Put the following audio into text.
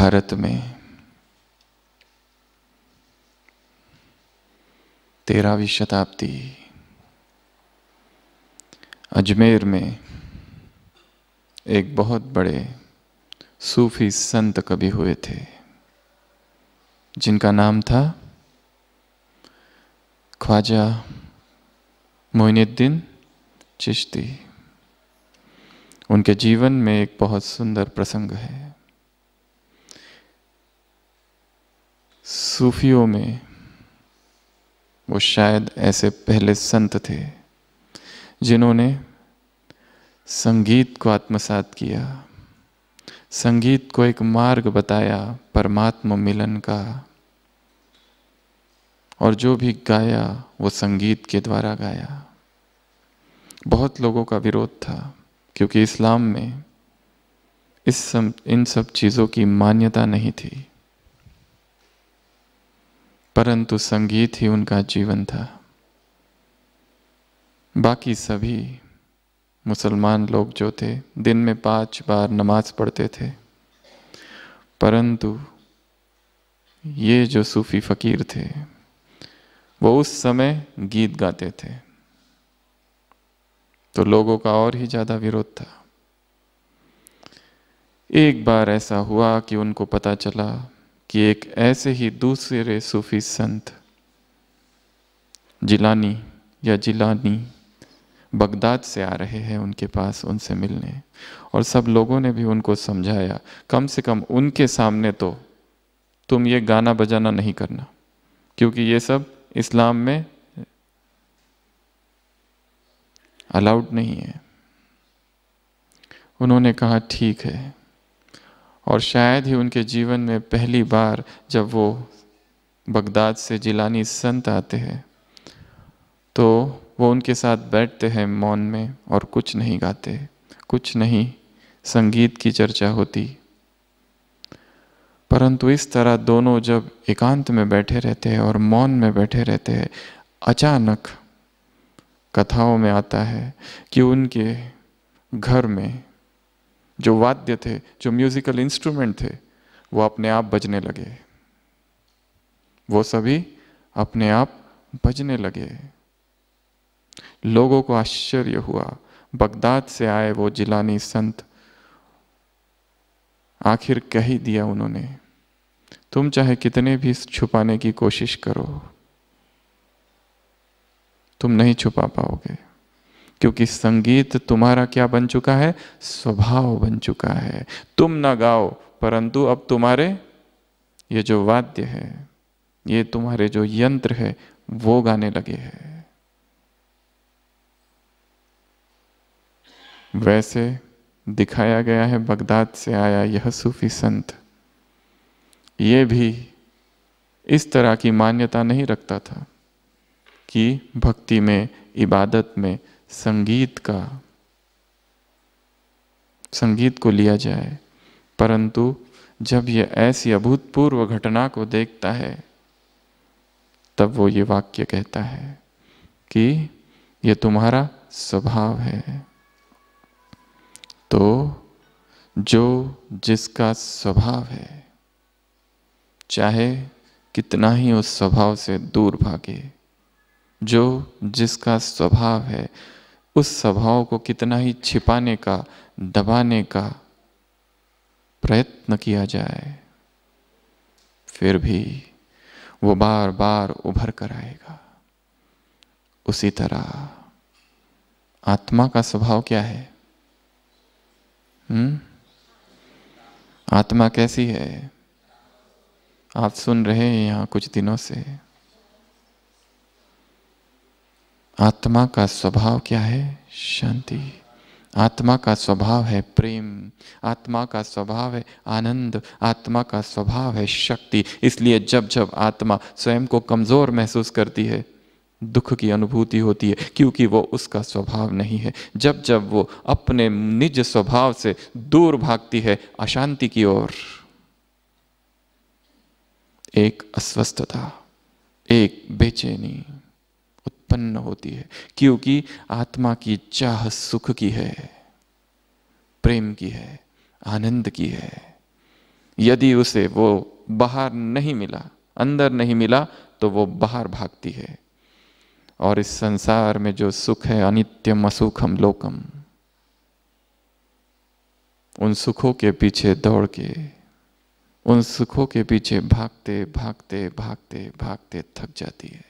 भारत में तेरहवीं शताब्दी अजमेर में एक बहुत बड़े सूफी संत कवि हुए थे जिनका नाम था ख्वाजा मोइनुद्दीन चिश्ती उनके जीवन में एक बहुत सुंदर प्रसंग है सूफियों में वो शायद ऐसे पहले संत थे जिन्होंने संगीत को आत्मसात किया संगीत को एक मार्ग बताया परमात्मा मिलन का और जो भी गाया वो संगीत के द्वारा गाया बहुत लोगों का विरोध था क्योंकि इस्लाम में इस सम इन सब चीज़ों की मान्यता नहीं थी परंतु संगीत ही उनका जीवन था बाकी सभी मुसलमान लोग जो थे दिन में पांच बार नमाज पढ़ते थे परंतु ये जो सूफी फकीर थे वो उस समय गीत गाते थे तो लोगों का और ही ज़्यादा विरोध था एक बार ऐसा हुआ कि उनको पता चला कि एक ऐसे ही दूसरे सूफी संत जिलानी या जिलानी बगदाद से आ रहे हैं उनके पास उनसे मिलने और सब लोगों ने भी उनको समझाया कम से कम उनके सामने तो तुम ये गाना बजाना नहीं करना क्योंकि ये सब इस्लाम में अलाउड नहीं है उन्होंने कहा ठीक है और शायद ही उनके जीवन में पहली बार जब वो बगदाद से जिलानी संत आते हैं तो वो उनके साथ बैठते हैं मौन में और कुछ नहीं गाते कुछ नहीं संगीत की चर्चा होती परंतु इस तरह दोनों जब एकांत में बैठे रहते हैं और मौन में बैठे रहते हैं अचानक कथाओं में आता है कि उनके घर में जो वाद्य थे जो म्यूजिकल इंस्ट्रूमेंट थे वो अपने आप बजने लगे वो सभी अपने आप बजने लगे लोगों को आश्चर्य हुआ बगदाद से आए वो जिलानी संत आखिर कह ही दिया उन्होंने तुम चाहे कितने भी छुपाने की कोशिश करो तुम नहीं छुपा पाओगे क्योंकि संगीत तुम्हारा क्या बन चुका है स्वभाव बन चुका है तुम ना गाओ परंतु अब तुम्हारे ये जो वाद्य है ये तुम्हारे जो यंत्र है वो गाने लगे हैं वैसे दिखाया गया है बगदाद से आया यह सूफी संत ये भी इस तरह की मान्यता नहीं रखता था कि भक्ति में इबादत में संगीत का संगीत को लिया जाए परंतु जब यह ऐसी अभूतपूर्व घटना को देखता है तब वो ये वाक्य कहता है कि यह तुम्हारा स्वभाव है तो जो जिसका स्वभाव है चाहे कितना ही उस स्वभाव से दूर भागे जो जिसका स्वभाव है उस स्वभाव को कितना ही छिपाने का दबाने का प्रयत्न किया जाए फिर भी वो बार बार उभर कर आएगा उसी तरह आत्मा का स्वभाव क्या है हुँ? हम्म? आत्मा कैसी है आप सुन रहे हैं यहाँ कुछ दिनों से आत्मा का स्वभाव क्या है शांति आत्मा का स्वभाव है प्रेम आत्मा का स्वभाव है आनंद आत्मा का स्वभाव है शक्ति इसलिए जब जब आत्मा स्वयं को कमज़ोर महसूस करती है दुख की अनुभूति होती है क्योंकि वो उसका स्वभाव नहीं है जब जब वो अपने निज स्वभाव से दूर भागती है अशांति की ओर एक अस्वस्थता एक बेचैनी उत्पन्न होती है क्योंकि आत्मा की चाह सुख की है प्रेम की है आनंद की है यदि उसे वो बाहर नहीं मिला अंदर नहीं मिला तो वो बाहर भागती है और इस संसार में जो सुख है अनित्यम असुखम लोकम उन सुखों के पीछे दौड़ के उन सुखों के पीछे भागते भागते भागते भागते थक जाती है